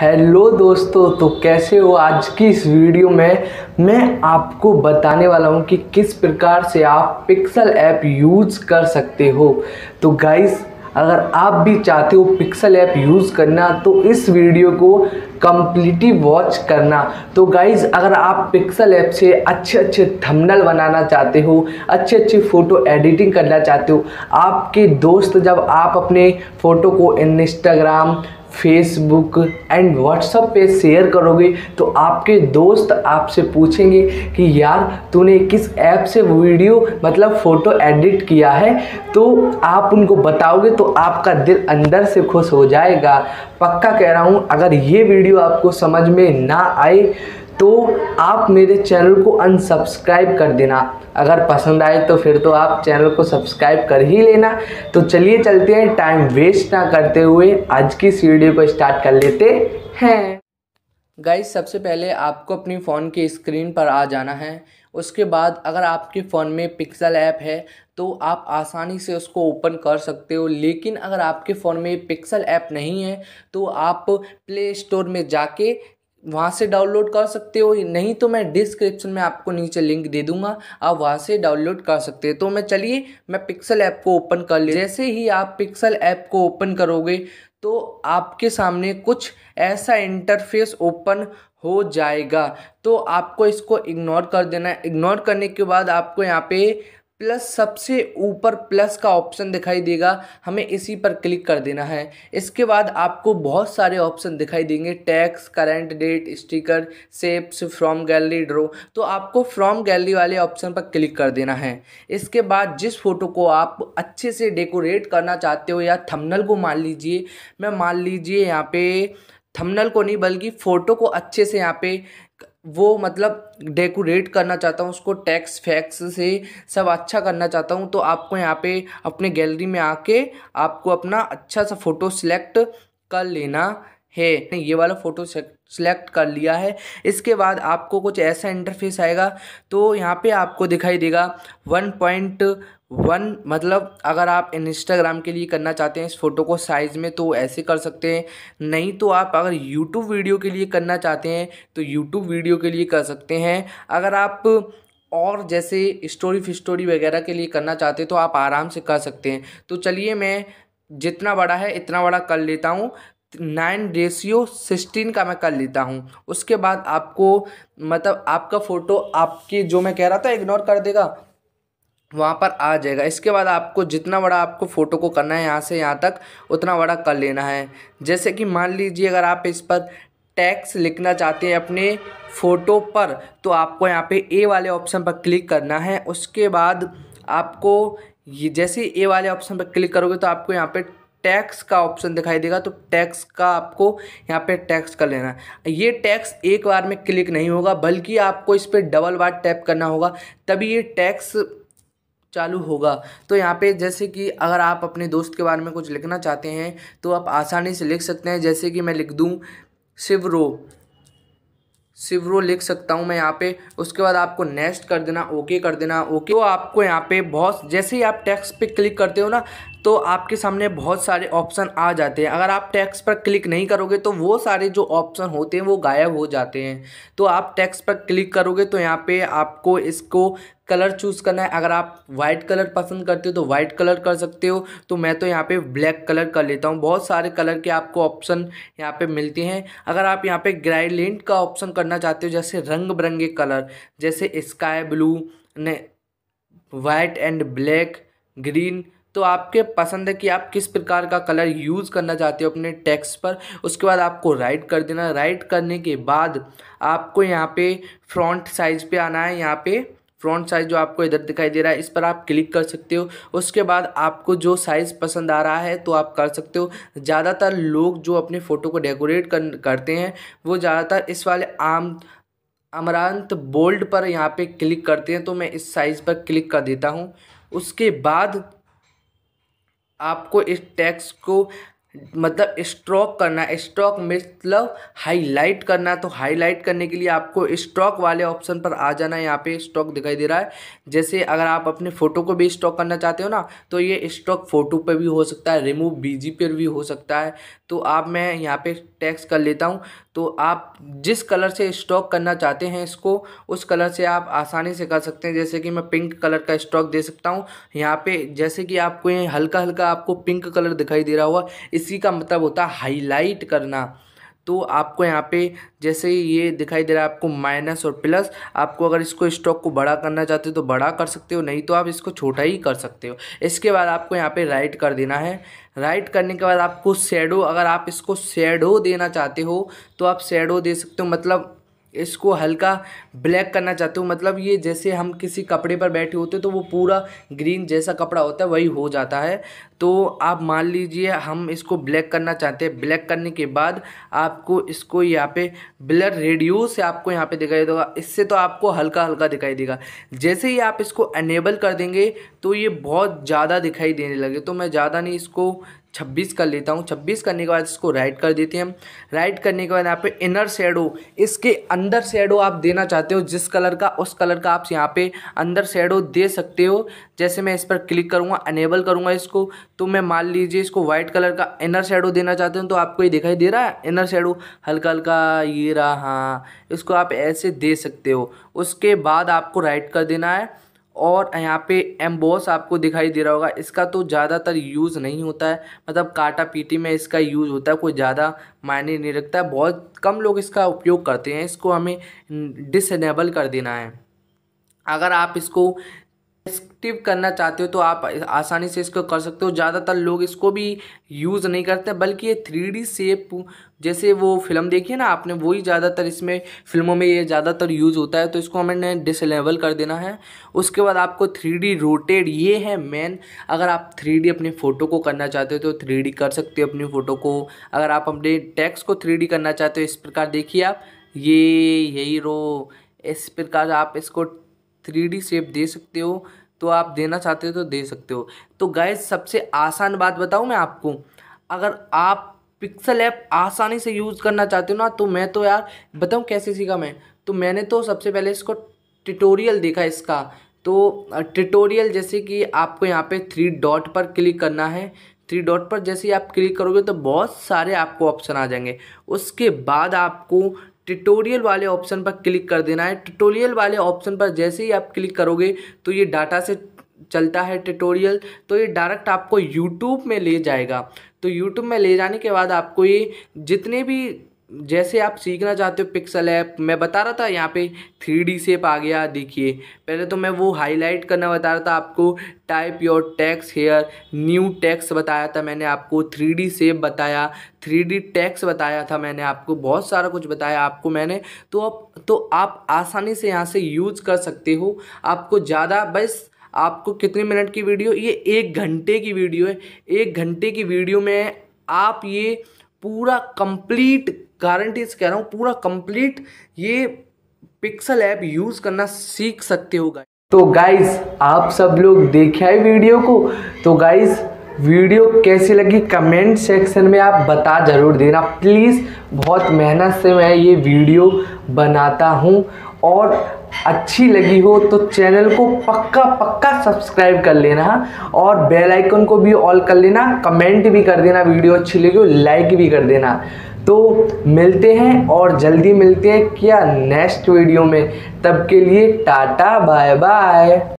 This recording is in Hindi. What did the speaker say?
हेलो दोस्तों तो कैसे हो आज की इस वीडियो में मैं आपको बताने वाला हूं कि किस प्रकार से आप पिक्सल ऐप यूज़ कर सकते हो तो गाइस अगर आप भी चाहते हो पिक्सल ऐप यूज़ करना तो इस वीडियो को कम्प्लीटली वॉच करना तो गाइज़ अगर आप पिक्सल ऐप से अच्छे अच्छे थंबनेल बनाना चाहते हो अच्छे अच्छे फ़ोटो एडिटिंग करना चाहते हो आपके दोस्त जब आप अपने फ़ोटो को इंस्टाग्राम फेसबुक एंड व्हाट्सअप पे शेयर करोगे तो आपके दोस्त आपसे पूछेंगे कि यार तूने किस ऐप से वीडियो मतलब फ़ोटो एडिट किया है तो आप उनको बताओगे तो आपका दिल अंदर से खुश हो जाएगा पक्का कह रहा हूँ अगर ये वीडियो आपको समझ में ना आए तो आप मेरे चैनल को अनसब्सक्राइब कर देना अगर पसंद आए तो फिर तो आप चैनल को सब्सक्राइब कर ही लेना तो चलिए चलते हैं टाइम वेस्ट ना करते हुए आज की इस वीडियो को स्टार्ट कर लेते हैं गाइस सबसे पहले आपको अपनी फ़ोन की स्क्रीन पर आ जाना है उसके बाद अगर आपके फ़ोन में पिक्सल ऐप है तो आप आसानी से उसको ओपन कर सकते हो लेकिन अगर आपके फ़ोन में पिक्सल ऐप नहीं है तो आप प्ले स्टोर में जाके वहाँ से डाउनलोड कर सकते हो नहीं तो मैं डिस्क्रिप्शन में आपको नीचे लिंक दे दूंगा आप वहाँ से डाउनलोड कर सकते हो तो मैं चलिए मैं पिक्सल ऐप को ओपन कर ले जैसे ही आप पिक्सल ऐप को ओपन करोगे तो आपके सामने कुछ ऐसा इंटरफेस ओपन हो जाएगा तो आपको इसको इग्नोर कर देना है इग्नोर करने के बाद आपको यहाँ पे प्लस सबसे ऊपर प्लस का ऑप्शन दिखाई देगा हमें इसी पर क्लिक कर देना है इसके बाद आपको बहुत सारे ऑप्शन दिखाई देंगे text current date sticker shapes from gallery draw तो आपको फ्रॉम गैलरी वाले ऑप्शन पर क्लिक कर देना है इसके बाद जिस फोटो को आप अच्छे से डेकोरेट करना चाहते हो या थमनल को मान लीजिए मैं मान लीजिए यहाँ पे थमनल को नहीं बल्कि फ़ोटो को अच्छे से यहाँ पे वो मतलब डेकोरेट करना चाहता हूँ उसको टैक्स फैक्स से सब अच्छा करना चाहता हूँ तो आपको यहाँ पे अपने गैलरी में आके आपको अपना अच्छा सा फ़ोटो सिलेक्ट कर लेना है ये वाला फ़ोटो सिलेक्ट कर लिया है इसके बाद आपको कुछ ऐसा इंटरफेस आएगा तो यहाँ पे आपको दिखाई देगा वन पॉइंट वन मतलब अगर आप इंस्टाग्राम के लिए करना चाहते हैं इस फ़ोटो को साइज़ में तो ऐसे कर सकते हैं नहीं तो आप अगर यूट्यूब वीडियो के लिए करना चाहते हैं तो यूट्यूब वीडियो के लिए कर सकते हैं अगर आप और जैसे स्टोरी फिस्टोरी वगैरह के लिए करना चाहते हैं तो आप आराम से कर सकते हैं तो चलिए मैं जितना बड़ा है इतना बड़ा कर लेता हूँ नाइन रेशियो सिक्सटीन का मैं कर लेता हूँ उसके बाद आपको मतलब आपका फ़ोटो आपके जो मैं कह रहा था इग्नोर कर देगा वहाँ पर आ जाएगा इसके बाद आपको जितना बड़ा आपको फ़ोटो को करना है यहाँ से यहाँ तक उतना बड़ा कर लेना है जैसे कि मान लीजिए अगर आप इस पर टैक्स लिखना चाहते हैं अपने फ़ोटो पर तो आपको यहाँ पे ए वाले ऑप्शन पर क्लिक करना है उसके बाद आपको ये जैसे ए वाले ऑप्शन पर क्लिक करोगे तो आपको यहाँ पे टैक्स का ऑप्शन दिखाई देगा तो टैक्स का आपको यहाँ पे टैक्स कर लेना ये टैक्स एक बार में क्लिक नहीं होगा बल्कि आपको इस पर डबल बार टैप करना होगा तभी ये टैक्स चालू होगा तो यहाँ पे जैसे कि अगर आप अपने दोस्त के बारे में कुछ लिखना चाहते हैं तो आप आसानी से लिख सकते हैं जैसे कि मैं लिख दूँ शिवरो शिवरो लिख सकता हूँ मैं यहाँ पे उसके बाद आपको नेक्स्ट कर देना ओके कर देना ओके तो आपको यहाँ पे बहुत जैसे ही आप टैक्स पे क्लिक करते हो ना तो आपके सामने बहुत सारे ऑप्शन आ जाते हैं अगर आप टैक्स पर क्लिक नहीं करोगे तो वो सारे जो ऑप्शन होते हैं वो गायब हो जाते हैं तो आप टैक्स पर क्लिक करोगे तो यहाँ पे आपको इसको कलर चूज़ करना है अगर आप वाइट कलर पसंद करते हो तो वाइट कलर कर सकते हो तो मैं तो यहाँ पे ब्लैक कलर कर लेता हूँ बहुत सारे कलर के आपको ऑप्शन यहाँ पे मिलते हैं अगर आप यहाँ पे ग्राइलेंट का ऑप्शन करना चाहते हो जैसे रंग बिरंगे कलर जैसे स्काई ब्लू ने वाइट एंड ब्लैक ग्रीन तो आपके पसंद है कि आप किस प्रकार का कलर यूज़ करना चाहते हो अपने टेक्स्ट पर उसके बाद आपको राइट कर देना राइट करने के बाद आपको यहाँ पे फ्रॉन्ट साइज पे आना है यहाँ पे फ्रंट साइज़ जो आपको इधर दिखाई दे रहा है इस पर आप क्लिक कर सकते हो उसके बाद आपको जो साइज़ पसंद आ रहा है तो आप कर सकते हो ज़्यादातर लोग जो अपने फ़ोटो को डेकोरेट कर, करते हैं वो ज़्यादातर इस वाले आम अमरांत बोल्ड पर यहाँ पे क्लिक करते हैं तो मैं इस साइज़ पर क्लिक कर देता हूँ उसके बाद आपको इस टैक्स को मतलब स्ट्रोक करना स्ट्रोक मतलब हाईलाइट करना तो हाईलाइट करने के लिए आपको स्ट्रोक वाले ऑप्शन पर आ जाना यहाँ पे स्ट्रोक दिखाई दे रहा है जैसे अगर आप अपने फ़ोटो को भी स्ट्रोक करना चाहते हो ना तो ये स्ट्रोक फ़ोटो पे भी हो सकता है रिमूव बीजी पर भी हो सकता है तो आप मैं यहाँ पे टैक्स कर लेता हूँ तो आप जिस कलर से स्टॉक करना चाहते हैं इसको उस कलर से आप आसानी से कर सकते हैं जैसे कि मैं पिंक कलर का स्टॉक दे सकता हूँ यहाँ पे जैसे कि आपको ये हल्का हल्का आपको पिंक कलर दिखाई दे रहा होगा इसी का मतलब होता है हाईलाइट करना तो आपको यहाँ पे जैसे ये दिखाई दे रहा है आपको माइनस और प्लस आपको अगर इसको स्टॉक को बड़ा करना चाहते हो तो बड़ा कर सकते हो नहीं तो आप इसको छोटा ही कर सकते हो इसके बाद आपको यहाँ पे राइट कर देना है राइट करने के बाद आपको शेडो अगर आप इसको शेडो देना चाहते हो तो आप शेडो दे सकते हो मतलब इसको हल्का ब्लैक करना चाहते हो मतलब ये जैसे हम किसी कपड़े पर बैठे होते तो वो पूरा ग्रीन जैसा कपड़ा होता है वही हो जाता है तो आप मान लीजिए हम इसको ब्लैक करना चाहते हैं ब्लैक करने के बाद आपको इसको यहाँ पे ब्लर रेडियो से आपको यहाँ पे दिखाई देगा इससे तो आपको हल्का हल्का दिखाई देगा जैसे ही आप इसको अनेबल कर देंगे तो ये बहुत ज़्यादा दिखाई देने लगे तो मैं ज़्यादा नहीं इसको छब्बीस कर लेता हूँ छब्बीस करने के बाद इसको राइट कर देते हैं हम राइट करने के बाद यहाँ पे इनर शेडो इसके अंदर शेडो आप देना चाहते हो जिस कलर का उस कलर का आप यहाँ पे अंदर शेडो दे सकते हो जैसे मैं इस पर क्लिक करूँगा अनेबल करूँगा इसको तो मैं मान लीजिए इसको वाइट कलर का इनर शेडो देना चाहते हूँ तो आपको ये दिखाई दे रहा है इनर शेडो हल्का हल्का ये रहा हाँ इसको आप ऐसे दे सकते हो उसके बाद आपको राइट कर देना है और यहाँ पे एम्बॉस आपको दिखाई दे रहा होगा इसका तो ज़्यादातर यूज़ नहीं होता है मतलब काटा पीटी में इसका यूज़ होता है कोई ज़्यादा मायने नहीं रखता है बहुत कम लोग इसका उपयोग करते हैं इसको हमें डिसनेबल कर देना है अगर आप इसको एक्टिव करना चाहते हो तो आप आसानी से इसको कर सकते हो ज़्यादातर लोग इसको भी यूज़ नहीं करते बल्कि ये थ्री डी सेप जैसे वो फिल्म देखी है ना आपने वही ज़्यादातर इसमें फिल्मों में ये ज़्यादातर यूज़ होता है तो इसको हमने डिसलेबल कर देना है उसके बाद आपको थ्री डी रोटेड ये है मेन अगर आप थ्री डी अपनी फ़ोटो को करना चाहते हो तो थ्री डी कर सकते हो अपनी फ़ोटो को अगर आप अपने टैक्स को थ्री डी करना चाहते हो इस प्रकार देखिए आप ये यही रो इस प्रकार आप इसको थ्री शेप दे सकते हो तो आप देना चाहते हो तो दे सकते हो तो गाइज सबसे आसान बात बताऊँ मैं आपको अगर आप पिक्सल ऐप आसानी से यूज़ करना चाहते हो ना तो मैं तो यार बताऊँ कैसे सीखा मैं तो मैंने तो सबसे पहले इसको ट्यूटोरियल देखा इसका तो ट्यूटोरियल जैसे कि आपको यहाँ पे थ्री डॉट पर क्लिक करना है थ्री डॉट पर जैसे ही आप क्लिक करोगे तो बहुत सारे आपको ऑप्शन आ जाएंगे उसके बाद आपको ट्यूटोरियल वाले ऑप्शन पर क्लिक कर देना है ट्यूटोरियल वाले ऑप्शन पर जैसे ही आप क्लिक करोगे तो ये डाटा से चलता है ट्यूटोरियल तो ये डायरेक्ट आपको यूट्यूब में ले जाएगा तो यूट्यूब में ले जाने के बाद आपको ये जितने भी जैसे आप सीखना चाहते हो पिक्सल ऐप मैं बता रहा था यहाँ पे थ्री डी सेप आ गया देखिए पहले तो मैं वो हाईलाइट करना बता रहा था आपको type your text here new text बताया था मैंने आपको थ्री डी सेप बताया थ्री डी टैक्स बताया था मैंने आपको बहुत सारा कुछ बताया आपको मैंने तो आप तो आप आसानी से यहाँ से यूज़ कर सकते हो आपको ज़्यादा बस आपको कितने मिनट की वीडियो ये एक घंटे की वीडियो है एक घंटे की वीडियो में आप ये पूरा कंप्लीट गारंटी से कह रहा हूँ पूरा कंप्लीट ये पिक्सल ऐप यूज़ करना सीख सकते हो गाइस तो गाइस आप सब लोग देखा है वीडियो को तो गाइस वीडियो कैसी लगी कमेंट सेक्शन में आप बता ज़रूर देना प्लीज़ बहुत मेहनत से मैं ये वीडियो बनाता हूँ और अच्छी लगी हो तो चैनल को पक्का पक्का सब्सक्राइब कर लेना और बेल आइकन को भी ऑल कर लेना कमेंट भी कर देना वीडियो अच्छी लगी हो लाइक भी कर देना तो मिलते हैं और जल्दी मिलते हैं क्या नेक्स्ट वीडियो में तब के लिए टाटा बाय बाय